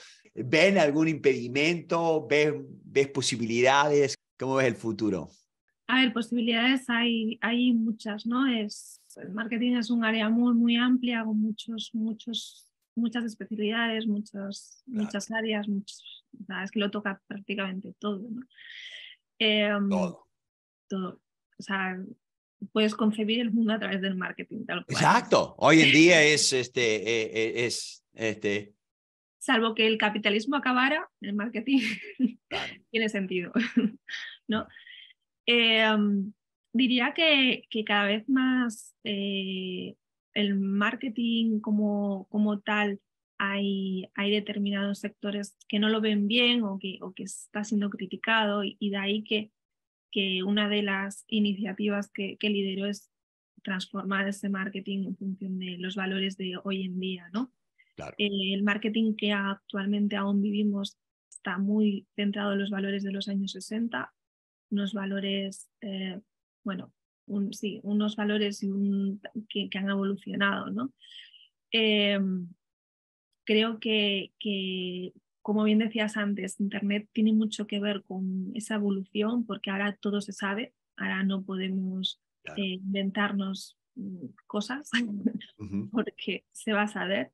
¿Ven algún impedimento? ¿Ves, ves posibilidades? ¿Cómo ves el futuro? A ver, posibilidades hay, hay muchas, ¿no? Es, el marketing es un área muy, muy amplia, con muchos, muchos, muchas especialidades, muchas, muchas áreas, muchos, es que lo toca prácticamente todo, ¿no? Em, todo. Todo. O sea, puedes concebir el mundo a través del marketing, Exacto. Hoy en día es, este, eh, eh, es, este, salvo que el capitalismo acabara, el marketing tiene sentido. ¿no? Em, diría que, que, cada vez más eh, el marketing como, como tal hay, hay, determinados sectores que no lo ven bien o que, o que está siendo criticado y, de ahí que, que, una de las iniciativas que, que lidero es transformar ese marketing en función de los valores de hoy en día, ¿no? Eh, el marketing que actualmente aún vivimos está muy centrado en los valores de los años 60, unos valores, eh, bueno, sí, unos valores que, han evolucionado, ¿no? Eh, creo que, como bien decías antes, Internet tiene mucho que ver con esa evolución porque ahora todo se sabe, ahora no podemos inventarnos mm, cosas porque se va a saber.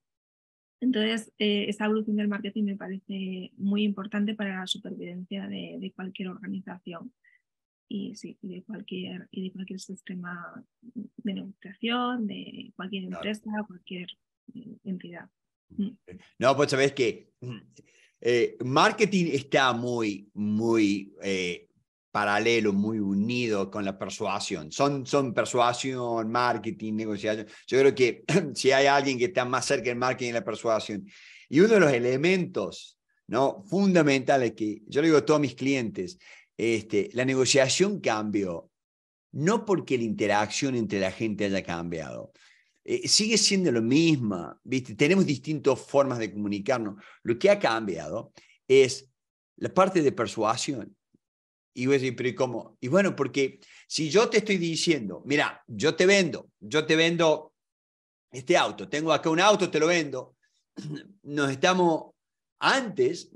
Entonces, eh, esa evolución del marketing me parece muy importante para la supervivencia de, cualquier organización y, de, cualquier, y de cualquier sistema de negociación, de cualquier empresa, cualquier eh, entidad. Mm. Mm. Eh, no, pues sabes que marketing está muy, muy paralelo, muy unido con la persuasión. Son, son persuasión, marketing, negociación. Yo creo que si hay alguien que está más cerca del marketing y la persuasión. Y uno de los elementos ¿no? fundamentales que yo le digo a todos mis clientes, este, la negociación cambió, no porque la interacción entre la gente haya cambiado. Eh, sigue siendo lo misma, ¿viste? tenemos distintas formas de comunicarnos. Lo que ha cambiado es la parte de persuasión. Y voy ¿y bueno, porque si yo te estoy diciendo, mira, yo te vendo, yo te vendo este auto, tengo acá un auto, te lo vendo, nos estamos antes,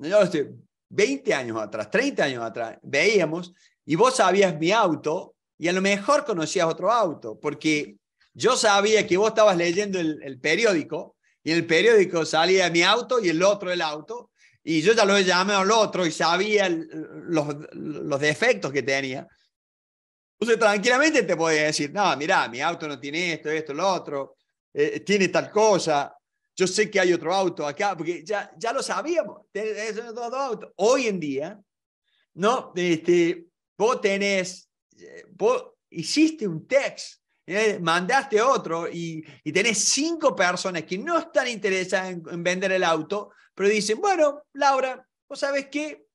20 años atrás, 30 años atrás, veíamos y vos sabías mi auto y a lo mejor conocías otro auto, porque yo sabía que vos estabas leyendo el, el periódico y en el periódico salía mi auto y el otro el auto y yo ya lo he llamé al otro y sabía los, los, defectos que tenía. Entonces, tranquilamente te podía decir, no, mira, mi auto no tiene esto, esto, lo otro, eh, tiene tal cosa, yo sé que hay otro auto acá, porque ya, ya lo sabíamos, Hoy en día, no, este, vos tenés, eh, vos hiciste un text eh, mandaste otro y, y, tenés cinco personas que no están interesadas en, vender el auto, pero dicen, bueno, Laura, vos sabés qué,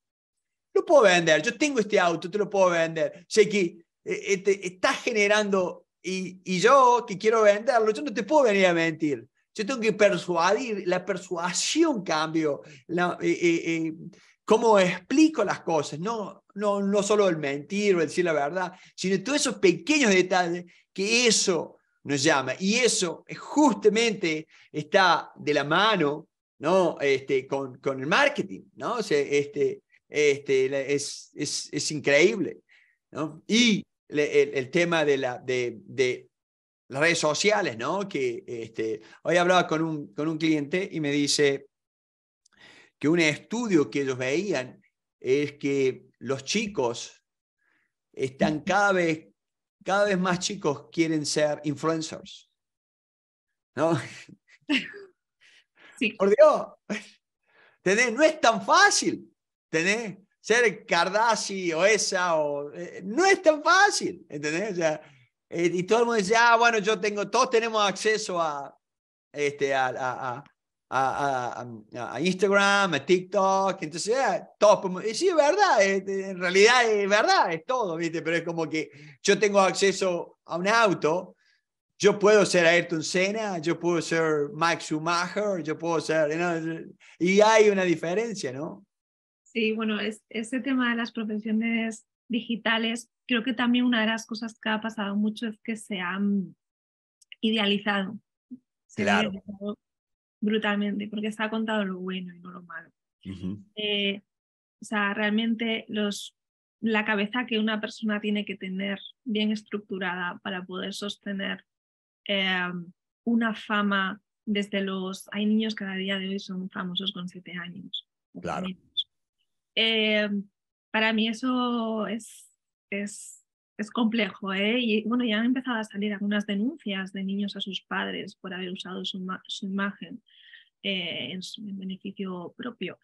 lo puedo vender, yo tengo este auto, te lo puedo vender. Sé que eh, este, estás generando y, y, yo que quiero venderlo, yo no te puedo venir a mentir. Yo tengo que persuadir, la persuasión cambio, la, eh, cómo explico las cosas, no, no, no solo el mentir o el decir la verdad, sino todos esos pequeños detalles que eso nos llama. Y eso justamente está de la mano ¿no? este, con, con el marketing. ¿no? este, este, es, es, es increíble. ¿no? Y el, el, tema de, la, de, de las redes sociales, ¿no? que este, hoy hablaba con un, con un cliente y me dice, que un estudio que ellos veían es que los chicos están cada vez, cada vez más chicos quieren ser influencers. ¿No? Sí. Por Dios, ¿Tenés? no es tan fácil. ¿Tenés? Ser Kardashian o esa, o, eh, no es tan fácil. ¿Entendés? Eh, y todo el mundo dice, ah, bueno, yo tengo, todos tenemos acceso a, este, a a, Instagram, a TikTok, entonces ah, top. Y sí, es verdad, en realidad es verdad, es todo, ¿viste? Pero es como que yo tengo acceso a un auto, yo puedo ser Ayrton Senna, yo puedo ser Max Schumacher, yo puedo ser, y hay una diferencia, ¿no? Sí, bueno, es, ese tema de las profesiones digitales, creo que también una de las cosas que ha pasado mucho es que se han idealizado. Claro. Se han idealizado brutalmente, porque está contado lo bueno y no lo malo. Eh, o sea, realmente los, la cabeza que una persona tiene que tener bien estructurada para poder sostener em, una fama desde los... Hay niños cada día de hoy son famosos con siete años. Claro. Em, para mí eso es, es es complejo, ¿eh? Y bueno, ya han empezado a salir algunas denuncias de niños a sus padres por haber usado su, su imagen. Eh, en, su, beneficio propio.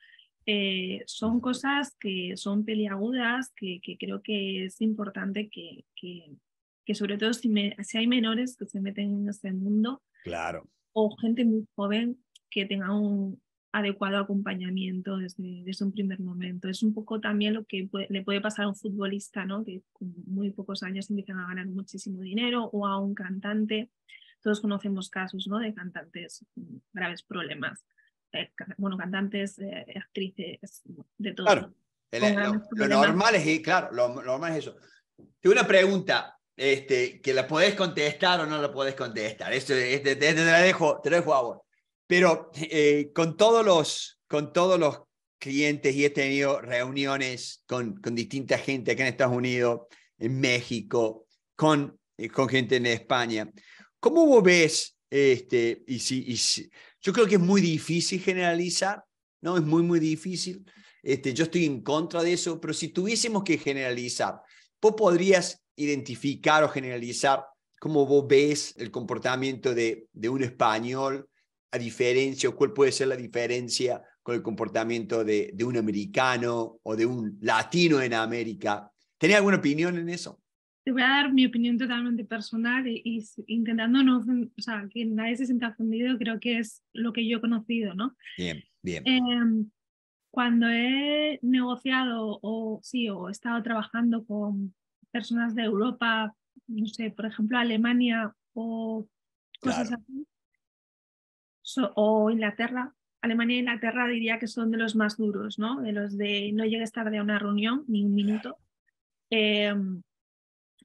Eh, son cosas que son peliagudas, que, creo que es importante que, que, sobre todo si, hay menores que se meten en este mundo, claro. o gente muy joven que tenga un adecuado acompañamiento desde, desde un primer momento. Es un poco también lo que le puede pasar a un futbolista, ¿no? que con muy pocos años empiezan a ganar muchísimo dinero, o a un cantante todos conocemos casos ¿no? de cantantes mm, graves problemas. Eh, bueno, cantantes, eh, actrices, de todo. Claro, eh, lo, normal es, claro, lo, normal es eso. Tengo una pregunta este, que la podés contestar o no la podés contestar. Esto, este, te, la dejo, te dejo a vos. Pero con, todos los, con todos los clientes y he tenido reuniones con, con distinta gente aquí en Estados Unidos, en México, con, con gente en España. ¿Cómo vos ves, este, y si, y yo creo que es muy difícil generalizar, ¿no? Es muy, muy difícil. Este, yo estoy en contra de eso, pero si tuviésemos que generalizar, vos podrías identificar o generalizar cómo vos ves el comportamiento de, de un español a diferencia o cuál puede ser la diferencia con el comportamiento de, de un americano o de un latino en América. ¿Tenés alguna opinión en eso? voy a dar mi opinión totalmente personal y, intentando no, o sea, que nadie se sienta ofendido, creo que es lo que yo he conocido, ¿no? Bien, bien. Em, cuando he negociado o sí, o he estado trabajando con personas de Europa, no sé, por ejemplo, Alemania o cosas así, o Inglaterra, Alemania e Inglaterra diría que son de los más duros, ¿no? De los de no llegues tarde a una reunión ni un minuto. Em,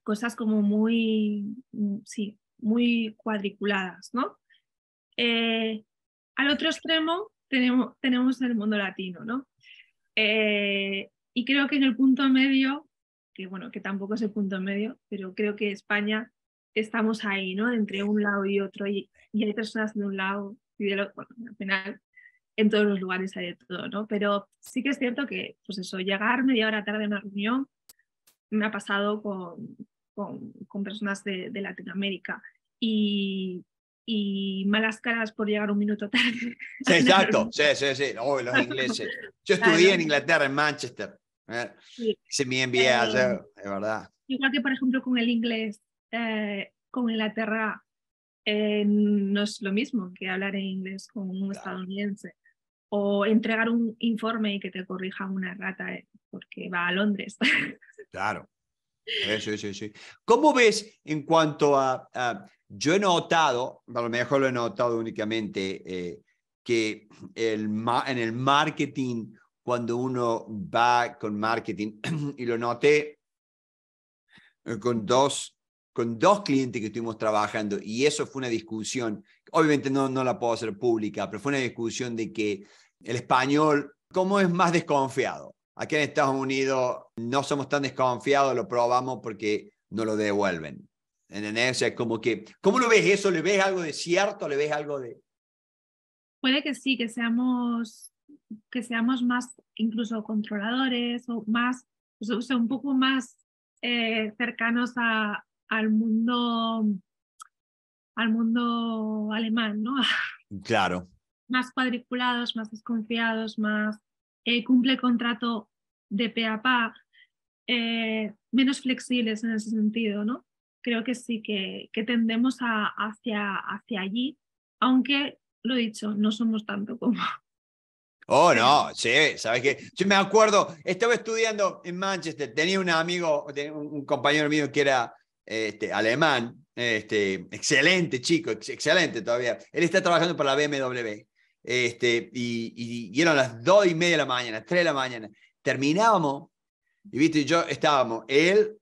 cosas como muy, mm, sí, muy cuadriculadas, ¿no? Eh, al otro extremo tenemos, tenemos el mundo latino, ¿no? Eh, y creo que en el punto medio, que bueno, que tampoco es el punto medio, pero creo que España estamos ahí, ¿no? Entre un lado y otro, y, hay personas de un lado y de otro, bueno, al final en todos los lugares hay de todo, ¿no? Pero sí que es cierto que, pues eso, llegar media hora tarde a una reunión me ha pasado con, con, personas de, Latinoamérica y, malas caras por llegar un minuto tarde. exacto, sí, sí, sí, los ingleses. Yo estudié en Inglaterra, en Manchester. ¿eh? Se me envía, ayer, eh, es verdad. Igual que, por ejemplo, con el inglés, eh, con Inglaterra, no es lo mismo que hablar en inglés con un estadounidense o entregar un informe y que te corrija una rata porque va a Londres. Claro, Sí, sí, sí. ¿Cómo ves en cuanto a, yo he notado, a lo mejor lo he notado únicamente, eh, que el, en el marketing, cuando uno va con marketing, y lo noté eh, con dos, con dos clientes que estuvimos trabajando, y eso fue una discusión, obviamente no, no la puedo hacer pública, pero fue una discusión de que el español, ¿cómo es más desconfiado? Aquí en Estados Unidos no somos tan desconfiados, lo probamos porque no lo devuelven. En O es como que, ¿cómo lo ves eso? ¿Le ves algo de cierto? ¿Le ves algo de...? Puede que sí, que seamos, que seamos más incluso controladores o más, o sea, un poco más eh, cercanos al mundo al mundo alemán, ¿no? Claro. Más cuadriculados, más desconfiados, más eh, cumple contrato de PAPA, eh, menos flexibles en ese sentido, ¿no? Creo que sí que, que tendemos a, hacia, hacia allí, aunque, lo dicho, no somos tanto como, Oh, no, sí, sabes que yo me acuerdo, estaba estudiando en Manchester, tenía un amigo, un compañero mío que era este, alemán, este, excelente chico, excelente todavía. Él está trabajando para la BMW este, y, y, las dos y media de la mañana, Tres de la mañana. Terminábamos, y viste, yo estábamos, él,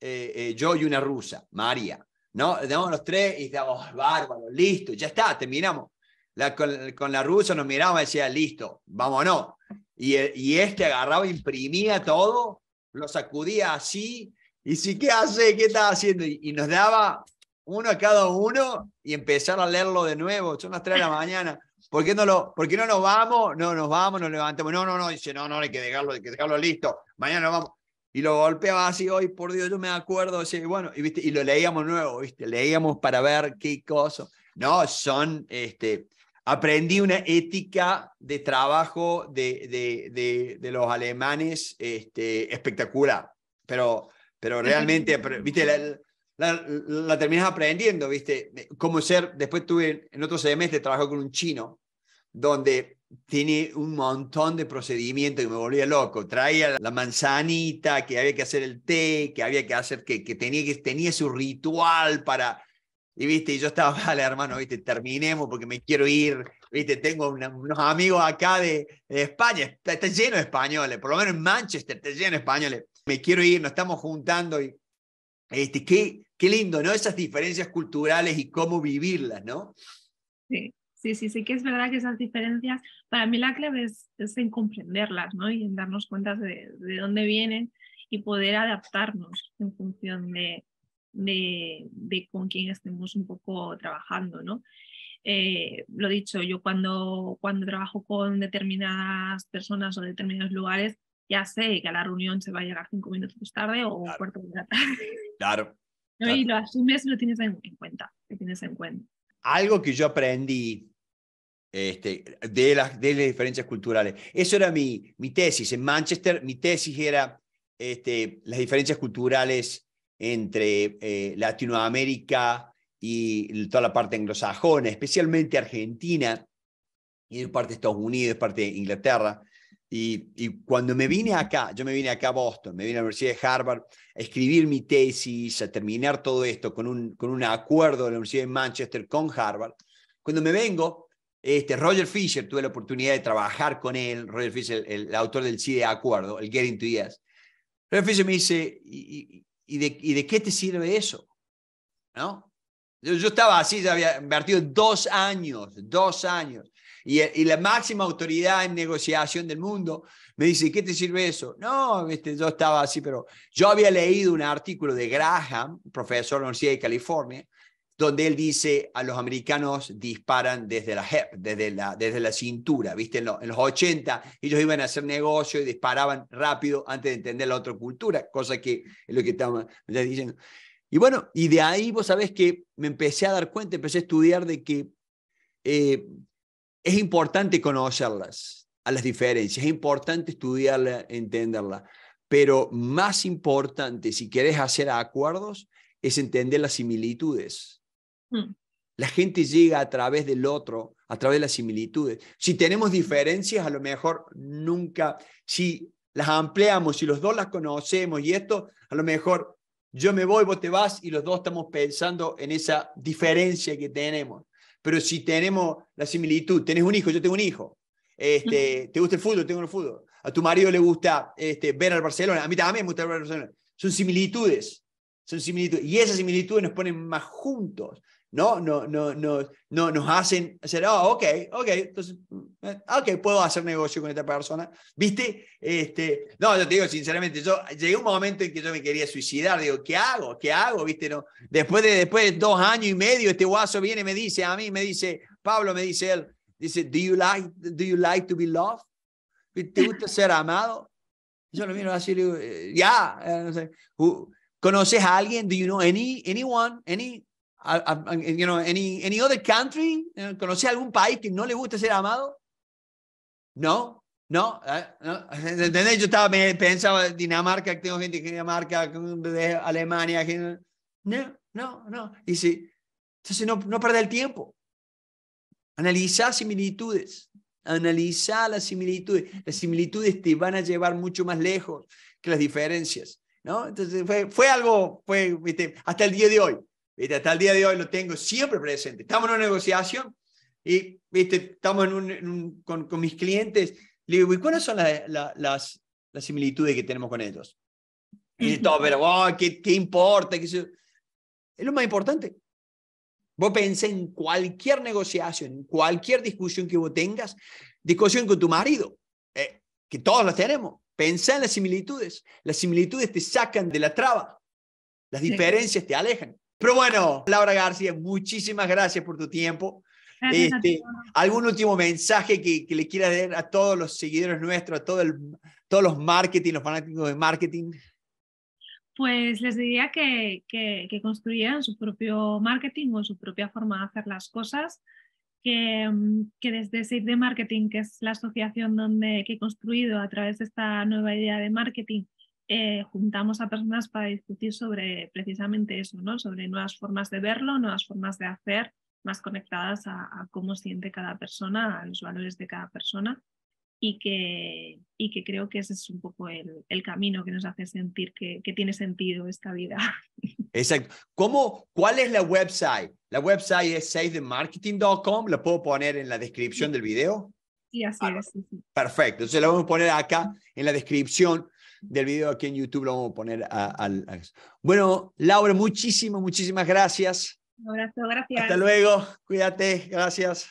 eh, eh, yo y una rusa, María, ¿no? Estábamos los tres y estábamos, oh, bárbaro, listo, ya está, terminamos. La, con, la rusa nos miraba y decía, listo, vámonos. Y, eh, y este agarraba, imprimía todo, lo sacudía así, y si, ¿qué hace? ¿Qué está haciendo? Y, nos daba uno a cada uno y empezar a leerlo de nuevo, son las tres de la mañana. ¿Por qué no, lo, por qué no nos vamos? No, nos vamos, nos levantamos. No, no, no, dice, no, no, hay que dejarlo, que dejarlo listo. Mañana nos vamos. Y lo golpeaba así, hoy, por Dios, yo me acuerdo. bueno, y, ¿viste? y lo leíamos nuevo, ¿viste? Leíamos para ver qué cosa. No, son, este, aprendí una ética de trabajo de, de, de, de los alemanes este, espectacular, pero, pero realmente, viste, el la, terminas aprendiendo, ¿viste? cómo ser, después tuve en otro semestre trabajé con un chino, donde tiene un montón de procedimientos que me volvía loco. Traía la manzanita, que había que hacer el té, que había que hacer, que, que, tenía, que tenía su ritual para... Y viste, y yo estaba, vale, hermano, viste, terminemos porque me quiero ir. Viste, tengo unos amigos acá de, España, está, lleno de españoles, por lo menos en Manchester está lleno de españoles. Me quiero ir, nos estamos juntando y, este, ¿qué, Qué lindo, ¿no? Esas diferencias culturales y cómo vivirlas, ¿no? Sí, sí, sí, sí que es verdad que esas diferencias, para mí la clave es, en comprenderlas, ¿no? Y en darnos cuenta de, de dónde vienen y poder adaptarnos en función de, de, con quién estemos un poco trabajando, ¿no? Eh, lo dicho, yo cuando, cuando trabajo con determinadas personas o determinados lugares, ya sé que a la reunión se va a llegar cinco minutos más tarde o cuarto de la tarde. Claro. Y lo asumes y lo tienes en, cuenta, lo tienes en cuenta. Algo que yo aprendí este, de, las, de las diferencias culturales. Eso era mi, mi tesis. En Manchester, mi tesis era este, las diferencias culturales entre eh, Latinoamérica y toda la parte anglosajona, especialmente Argentina y parte de Estados Unidos, parte de Inglaterra. Y, cuando me vine acá, yo me vine acá a Boston, me vine a la Universidad de Harvard a escribir mi tesis, a terminar todo esto con un, con un acuerdo de la Universidad de Manchester con Harvard. Cuando me vengo, este, Roger Fisher, tuve la oportunidad de trabajar con él, Roger Fisher, el, autor del CIDE Acuerdo, el Getting to Yes. Roger Fisher me dice, ¿y, y, de, ¿y, de, qué te sirve eso? ¿No? Yo, yo estaba así, ya había invertido dos años, dos años y, la máxima autoridad en negociación del mundo me dice, ¿qué te sirve eso? No, este, yo estaba así, pero yo había leído un artículo de Graham, profesor de la Universidad de California, donde él dice a los americanos disparan desde la hip, desde la, desde la cintura, ¿viste? En, en, los 80 ellos iban a hacer negocio y disparaban rápido antes de entender la otra cultura, cosa que es lo que estamos diciendo. Y bueno, y de ahí vos sabés que me empecé a dar cuenta, empecé a estudiar de que eh, es importante conocerlas, a las diferencias, es importante estudiarlas, entenderlas, pero más importante, si quieres hacer acuerdos, es entender las similitudes. Hmm. La gente llega a través del otro, a través de las similitudes. Si tenemos hmm. diferencias, a lo mejor nunca, si las ampliamos, si los dos las conocemos y esto, a lo mejor yo me voy, vos te vas y los dos estamos pensando en esa diferencia que tenemos pero si tenemos la similitud, tenés un hijo, yo tengo un hijo, este, te gusta el fútbol, tengo el fútbol, a tu marido le gusta este, ver al Barcelona, a mí también me gusta ver al Barcelona, son similitudes, son similitudes, y esas similitudes nos ponen más juntos, no, no, no, no, no nos hacen hacer, oh, ok, ok, entonces, mm, eh, ok, puedo hacer negocio con esta persona, ¿viste? Este, no, yo te digo sinceramente, yo llegué un momento en que yo me quería suicidar, digo, ¿qué hago? ¿Qué hago? ¿Viste? No, después, de, después de dos años y medio, este guaso viene y me dice a mí, me dice, Pablo, me dice él, dice, ¿do you like, do you like to be loved? ¿Te gusta ser amado? Yo lo miro así, digo, eh, ya, yeah. no sé, ¿conoces a alguien? ¿Do you know any, anyone, any you know, any, other country? algún país que no le guste ser amado? No, no, eh, Yo estaba, pensaba Dinamarca, tengo gente de Dinamarca, de Alemania. No, no, no. Y si, entonces no, no perder el tiempo. analizar similitudes. analizar las similitudes. Las similitudes te van a llevar mucho más lejos que las diferencias. ¿no? Entonces fue, fue algo, fue, hasta el día de hoy. ¿Viste? Hasta el día de hoy lo tengo siempre presente. Estamos en una negociación y ¿viste? estamos en un, con, mis clientes. Le digo, cuáles son las, las, similitudes que tenemos con ellos? Y todo, pero oh, ¿qué, ¿qué, importa? ¿Qué es, lo más importante. Vos pensé en cualquier negociación, en cualquier discusión que vos tengas, discusión con tu marido, eh, que todos las tenemos. Pensá en las similitudes. Las similitudes te sacan de la traba. Las diferencias te alejan. Pero bueno, Laura García, muchísimas gracias por tu tiempo. Este, ¿Algún último mensaje que, le quieras dar a todos los seguidores nuestros, a todos los marketing, los fanáticos de marketing? Pues les diría que, que, su propio marketing o su propia forma de hacer las cosas, que, mm, que desde Save de Marketing, que es la asociación donde, que he construido a través de esta nueva idea de marketing, eh, juntamos a personas para discutir sobre precisamente eso, ¿no? sobre nuevas formas de verlo, nuevas formas de hacer, más conectadas a, cómo siente cada persona, a los valores de cada persona y que, y que creo que ese es un poco el, camino que nos hace sentir que, tiene sentido esta vida. Exacto. ¿Cómo, ¿Cuál es la website? La website es savethemarketing.com. ¿La puedo poner en la descripción del video? Sí, así es. Sí, Perfecto. Entonces la vamos a poner acá en la descripción del video aquí en YouTube lo vamos a poner. A, Bueno, Laura, muchísimas, muchísimas gracias. Un abrazo, gracias. Hasta luego, cuídate, gracias.